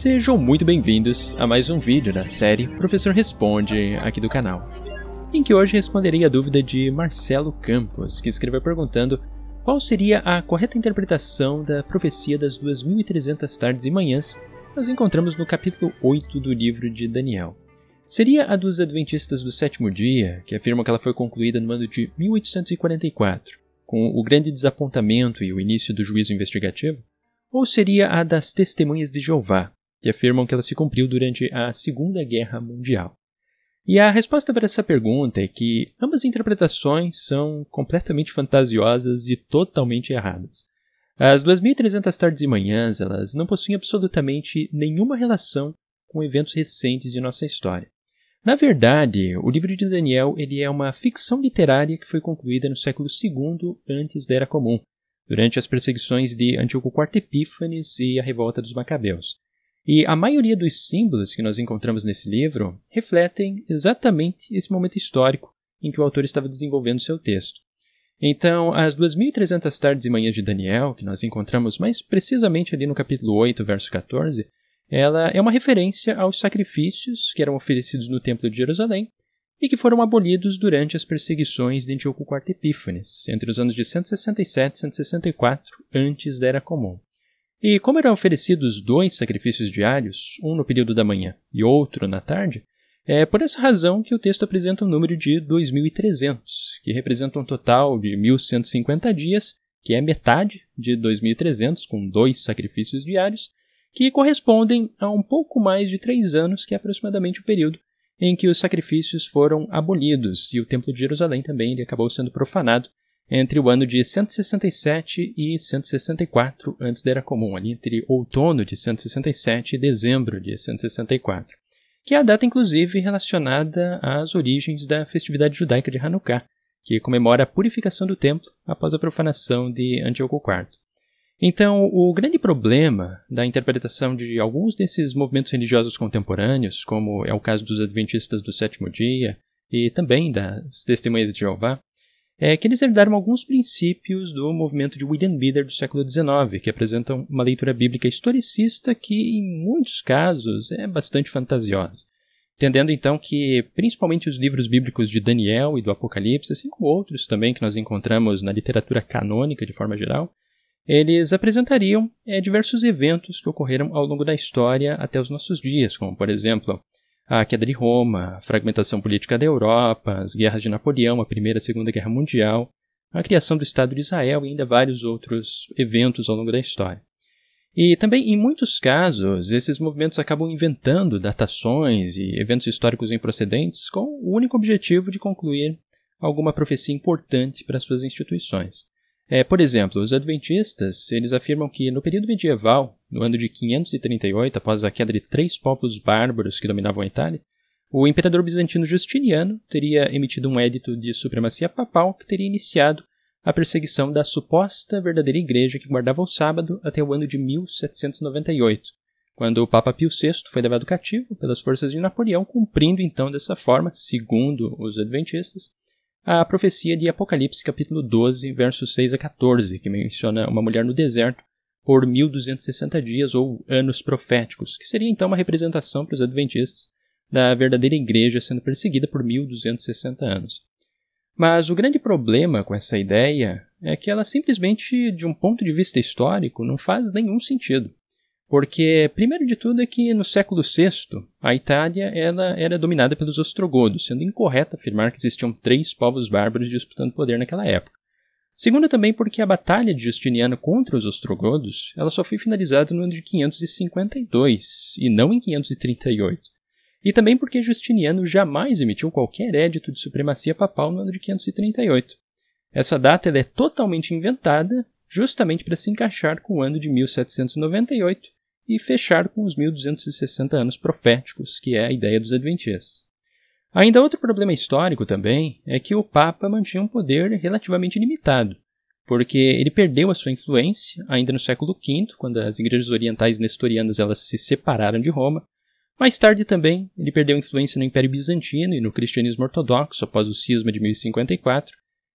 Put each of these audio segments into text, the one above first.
Sejam muito bem-vindos a mais um vídeo da série Professor Responde aqui do canal, em que hoje responderei a dúvida de Marcelo Campos, que escreveu perguntando qual seria a correta interpretação da profecia das 2.300 tardes e manhãs que nós encontramos no capítulo 8 do livro de Daniel. Seria a dos Adventistas do Sétimo Dia, que afirmam que ela foi concluída no ano de 1844, com o grande desapontamento e o início do juízo investigativo? ou seria a das testemunhas de Jeová, que afirmam que ela se cumpriu durante a Segunda Guerra Mundial. E a resposta para essa pergunta é que ambas interpretações são completamente fantasiosas e totalmente erradas. As 2.300 tardes e manhãs, elas não possuem absolutamente nenhuma relação com eventos recentes de nossa história. Na verdade, o livro de Daniel ele é uma ficção literária que foi concluída no século II antes da Era Comum, durante as perseguições de Antíoco IV Epífanes e a Revolta dos Macabeus. E a maioria dos símbolos que nós encontramos nesse livro refletem exatamente esse momento histórico em que o autor estava desenvolvendo seu texto. Então, as 2.300 tardes e manhãs de Daniel, que nós encontramos mais precisamente ali no capítulo 8, verso 14, ela é uma referência aos sacrifícios que eram oferecidos no Templo de Jerusalém e que foram abolidos durante as perseguições de Antíoco IV Epífanes, entre os anos de 167 e 164 antes da Era Comum. E como eram oferecidos dois sacrifícios diários, um no período da manhã e outro na tarde, é por essa razão que o texto apresenta um número de 2300, que representa um total de 1150 dias, que é metade de 2300, com dois sacrifícios diários, que correspondem a um pouco mais de três anos, que é aproximadamente o período em que os sacrifícios foram abolidos e o Templo de Jerusalém também acabou sendo profanado entre o ano de 167 e 164 antes da Era Comum, ali entre outono de 167 e dezembro de 164, que é a data inclusive relacionada às origens da festividade judaica de Hanukkah, que comemora a purificação do templo após a profanação de Antíoco IV. Então, o grande problema da interpretação de alguns desses movimentos religiosos contemporâneos, como é o caso dos Adventistas do Sétimo Dia e também das Testemunhas de Jeová, é que eles herdaram alguns princípios do movimento de William Bidder do século XIX, que apresentam uma leitura bíblica historicista que, em muitos casos, é bastante fantasiosa. Entendendo então que, principalmente os livros bíblicos de Daniel e do Apocalipse, assim como outros também que nós encontramos na literatura canônica de forma geral, eles apresentariam é, diversos eventos que ocorreram ao longo da história até os nossos dias, como, por exemplo, a queda de Roma, a fragmentação política da Europa, as guerras de Napoleão, a Primeira e a Segunda Guerra Mundial, a criação do Estado de Israel e ainda vários outros eventos ao longo da história. E também, em muitos casos, esses movimentos acabam inventando datações e eventos históricos improcedentes com o único objetivo de concluir alguma profecia importante para suas instituições. É, por exemplo, os adventistas eles afirmam que no período medieval no ano de 538, após a queda de três povos bárbaros que dominavam a Itália, o imperador bizantino Justiniano teria emitido um edito de supremacia papal que teria iniciado a perseguição da suposta verdadeira igreja que guardava o sábado até o ano de 1798, quando o Papa Pio VI foi levado cativo pelas forças de Napoleão, cumprindo então dessa forma, segundo os adventistas, a profecia de Apocalipse capítulo 12, versos 6 a 14, que menciona uma mulher no deserto por 1260 dias ou anos proféticos, que seria então uma representação para os adventistas da verdadeira igreja sendo perseguida por 1260 anos. Mas o grande problema com essa ideia é que ela simplesmente, de um ponto de vista histórico, não faz nenhum sentido. Porque, primeiro de tudo, é que no século VI, a Itália ela era dominada pelos ostrogodos, sendo incorreto afirmar que existiam três povos bárbaros disputando poder naquela época. Segunda também porque a batalha de Justiniano contra os ostrogodos, ela só foi finalizada no ano de 552 e não em 538. E também porque Justiniano jamais emitiu qualquer edito de supremacia papal no ano de 538. Essa data é totalmente inventada justamente para se encaixar com o ano de 1798 e fechar com os 1260 anos proféticos, que é a ideia dos adventistas. Ainda outro problema histórico também é que o Papa mantinha um poder relativamente limitado, porque ele perdeu a sua influência ainda no século V, quando as igrejas orientais nestorianas elas se separaram de Roma. Mais tarde também, ele perdeu influência no Império Bizantino e no cristianismo ortodoxo após o cisma de 1054.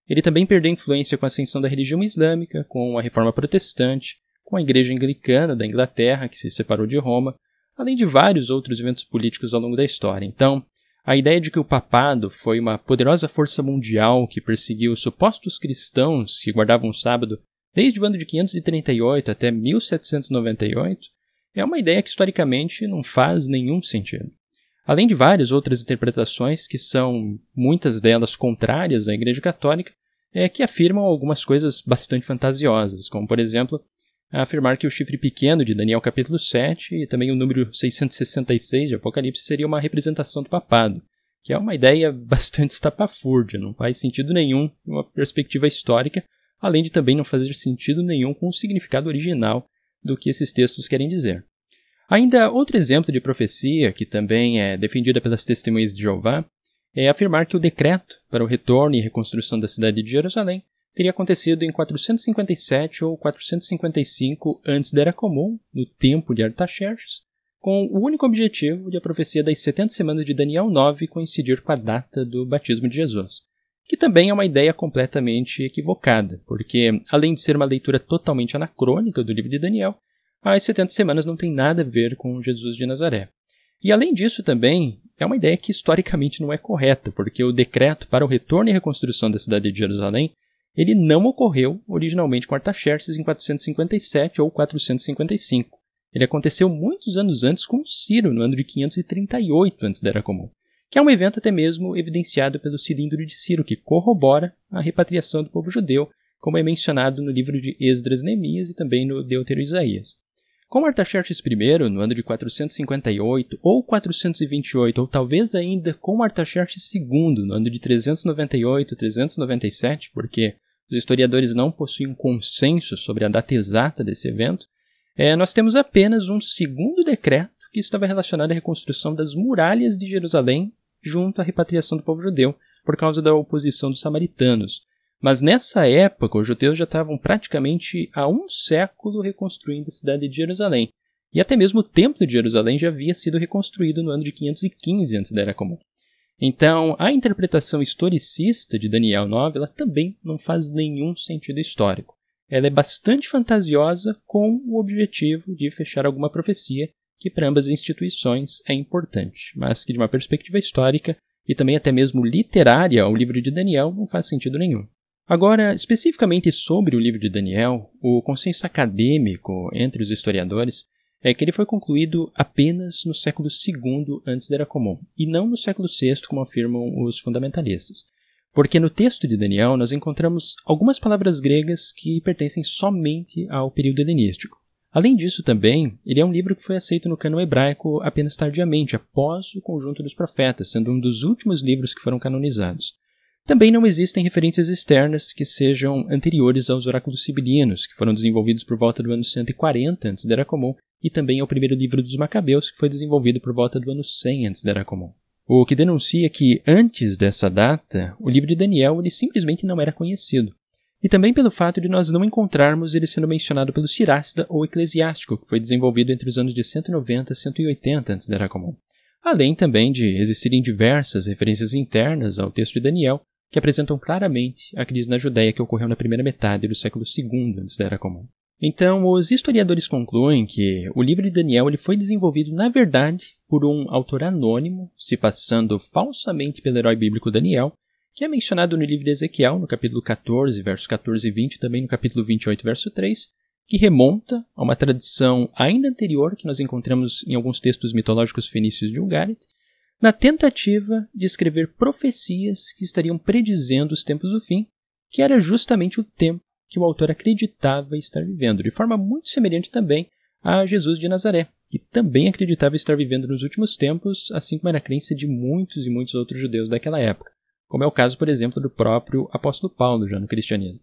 Ele também perdeu influência com a ascensão da religião islâmica, com a reforma protestante, com a Igreja Anglicana da Inglaterra, que se separou de Roma, além de vários outros eventos políticos ao longo da história. Então, a ideia de que o papado foi uma poderosa força mundial que perseguiu supostos cristãos que guardavam o sábado desde o ano de 538 até 1798 é uma ideia que historicamente não faz nenhum sentido. Além de várias outras interpretações que são muitas delas contrárias à Igreja Católica, é que afirmam algumas coisas bastante fantasiosas, como por exemplo a afirmar que o chifre pequeno de Daniel capítulo 7 e também o número 666 de Apocalipse seria uma representação do papado, que é uma ideia bastante estapafúrdia, não faz sentido nenhum uma perspectiva histórica, além de também não fazer sentido nenhum com o significado original do que esses textos querem dizer. Ainda outro exemplo de profecia, que também é defendida pelas testemunhas de Jeová, é afirmar que o decreto para o retorno e reconstrução da cidade de Jerusalém teria acontecido em 457 ou 455 antes da Era Comum, no tempo de Artaxerxes, com o único objetivo de a profecia das 70 semanas de Daniel 9 coincidir com a data do batismo de Jesus, que também é uma ideia completamente equivocada, porque, além de ser uma leitura totalmente anacrônica do livro de Daniel, as 70 semanas não têm nada a ver com Jesus de Nazaré. E além disso também, é uma ideia que historicamente não é correta, porque o decreto para o retorno e reconstrução da cidade de Jerusalém ele não ocorreu originalmente com Artaxerxes em 457 ou 455. Ele aconteceu muitos anos antes com Ciro, no ano de 538 antes da Era Comum, que é um evento até mesmo evidenciado pelo cilindro de Ciro, que corrobora a repatriação do povo judeu, como é mencionado no livro de Esdras Neemias e também no Deutero Isaías. Com Artaxerxes I, no ano de 458 ou 428, ou talvez ainda com Artaxerxes II, no ano de 398, 397, porque os historiadores não possuem um consenso sobre a data exata desse evento, é, nós temos apenas um segundo decreto que estava relacionado à reconstrução das muralhas de Jerusalém junto à repatriação do povo judeu, por causa da oposição dos samaritanos. Mas nessa época, os judeus já estavam praticamente há um século reconstruindo a cidade de Jerusalém. E até mesmo o Templo de Jerusalém já havia sido reconstruído no ano de 515 antes da Era Comum. Então, a interpretação historicista de Daniel 9 ela também não faz nenhum sentido histórico. Ela é bastante fantasiosa com o objetivo de fechar alguma profecia que para ambas as instituições é importante, mas que de uma perspectiva histórica e também até mesmo literária o livro de Daniel não faz sentido nenhum. Agora, especificamente sobre o livro de Daniel, o consenso acadêmico entre os historiadores é que ele foi concluído apenas no século II antes da Era Comum, e não no século VI, como afirmam os fundamentalistas. Porque no texto de Daniel nós encontramos algumas palavras gregas que pertencem somente ao período helenístico. Além disso, também, ele é um livro que foi aceito no cânon hebraico apenas tardiamente, após o conjunto dos profetas, sendo um dos últimos livros que foram canonizados. Também não existem referências externas que sejam anteriores aos oráculos sibilinos, que foram desenvolvidos por volta do ano 140 antes da Era Comum e também é o primeiro livro dos Macabeus, que foi desenvolvido por volta do ano 100 antes da Era Comum. O que denuncia que, antes dessa data, o livro de Daniel ele simplesmente não era conhecido. E também pelo fato de nós não encontrarmos ele sendo mencionado pelo Sirácida ou Eclesiástico, que foi desenvolvido entre os anos de 190 e 180 antes da Era Comum. Além também de existirem diversas referências internas ao texto de Daniel, que apresentam claramente a crise na Judéia que ocorreu na primeira metade do século II antes da Era Comum. Então, os historiadores concluem que o livro de Daniel ele foi desenvolvido, na verdade, por um autor anônimo, se passando falsamente pelo herói bíblico Daniel, que é mencionado no livro de Ezequiel, no capítulo 14, versos 14 e 20, também no capítulo 28, verso 3, que remonta a uma tradição ainda anterior que nós encontramos em alguns textos mitológicos fenícios de Ugarit, na tentativa de escrever profecias que estariam predizendo os tempos do fim, que era justamente o tempo que o autor acreditava estar vivendo, de forma muito semelhante também a Jesus de Nazaré, que também acreditava estar vivendo nos últimos tempos, assim como era a crença de muitos e muitos outros judeus daquela época, como é o caso, por exemplo, do próprio apóstolo Paulo já no cristianismo.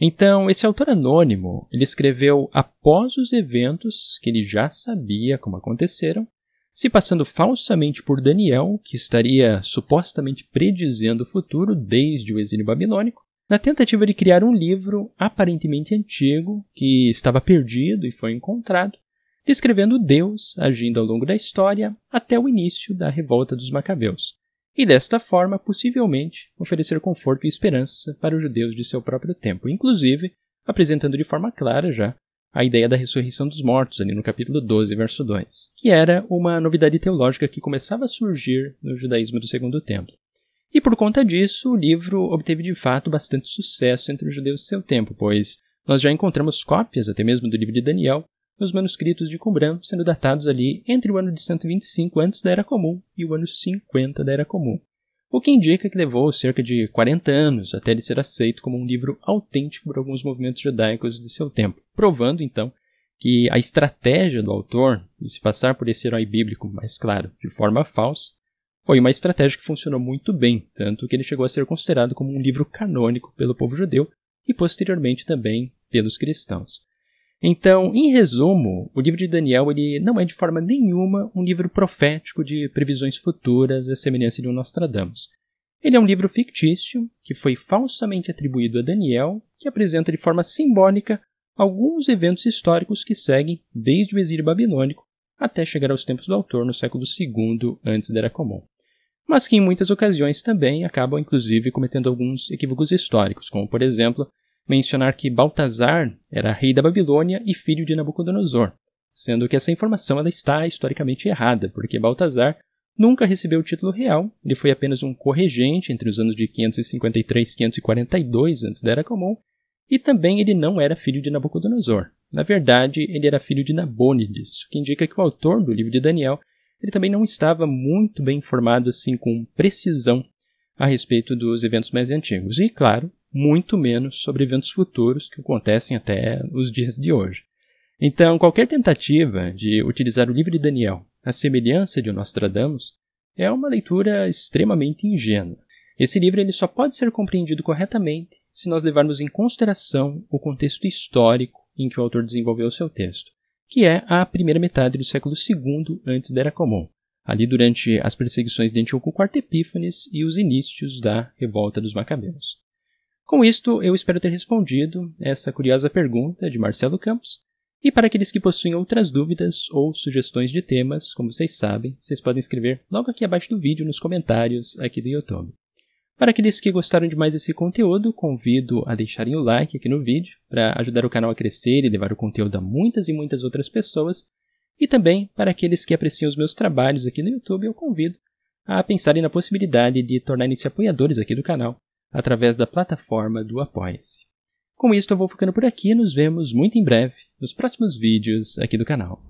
Então, esse autor anônimo, ele escreveu após os eventos que ele já sabia como aconteceram, se passando falsamente por Daniel, que estaria supostamente predizendo o futuro desde o exílio babilônico, na tentativa de criar um livro aparentemente antigo que estava perdido e foi encontrado, descrevendo Deus agindo ao longo da história até o início da revolta dos Macabeus, e desta forma, possivelmente, oferecer conforto e esperança para os judeus de seu próprio tempo, inclusive apresentando de forma clara já a ideia da ressurreição dos mortos, ali no capítulo 12, verso 2, que era uma novidade teológica que começava a surgir no judaísmo do Segundo Templo. E por conta disso, o livro obteve de fato bastante sucesso entre os judeus do seu tempo, pois nós já encontramos cópias, até mesmo do livro de Daniel, nos manuscritos de Qumran, sendo datados ali entre o ano de 125 antes da Era Comum e o ano 50 da Era Comum, o que indica que levou cerca de 40 anos até ele ser aceito como um livro autêntico por alguns movimentos judaicos de seu tempo, provando então que a estratégia do autor de se passar por esse herói bíblico, mais claro, de forma falsa, foi uma estratégia que funcionou muito bem, tanto que ele chegou a ser considerado como um livro canônico pelo povo judeu e posteriormente também pelos cristãos. Então, em resumo, o livro de Daniel ele não é de forma nenhuma um livro profético de previsões futuras, à semelhança de um Nostradamus. Ele é um livro fictício que foi falsamente atribuído a Daniel, que apresenta de forma simbólica alguns eventos históricos que seguem desde o exílio babilônico até chegar aos tempos do autor no século II antes da Era Comum mas que em muitas ocasiões também acabam inclusive cometendo alguns equívocos históricos, como por exemplo mencionar que Baltazar era rei da Babilônia e filho de Nabucodonosor, sendo que essa informação ela está historicamente errada, porque Baltazar nunca recebeu o título real, ele foi apenas um corregente entre os anos de 553 e 542 antes da Era Comum, e também ele não era filho de Nabucodonosor. Na verdade, ele era filho de Nabônides, o que indica que o autor do livro de Daniel ele também não estava muito bem informado assim com precisão a respeito dos eventos mais antigos. E, claro, muito menos sobre eventos futuros que acontecem até os dias de hoje. Então, qualquer tentativa de utilizar o livro de Daniel à semelhança de Nostradamus é uma leitura extremamente ingênua. Esse livro ele só pode ser compreendido corretamente se nós levarmos em consideração o contexto histórico em que o autor desenvolveu seu texto que é a primeira metade do século II antes da Era Comum, ali durante as perseguições de Antíoco IV Epífanes e os inícios da Revolta dos Macabeus. Com isto, eu espero ter respondido essa curiosa pergunta de Marcelo Campos, e para aqueles que possuem outras dúvidas ou sugestões de temas, como vocês sabem, vocês podem escrever logo aqui abaixo do vídeo nos comentários aqui do YouTube. Para aqueles que gostaram de mais esse conteúdo, convido a deixarem o like aqui no vídeo para ajudar o canal a crescer e levar o conteúdo a muitas e muitas outras pessoas. E também, para aqueles que apreciam os meus trabalhos aqui no YouTube, eu convido a pensarem na possibilidade de tornarem-se apoiadores aqui do canal através da plataforma do Apoia-se. Com isso, eu vou ficando por aqui. Nos vemos muito em breve nos próximos vídeos aqui do canal.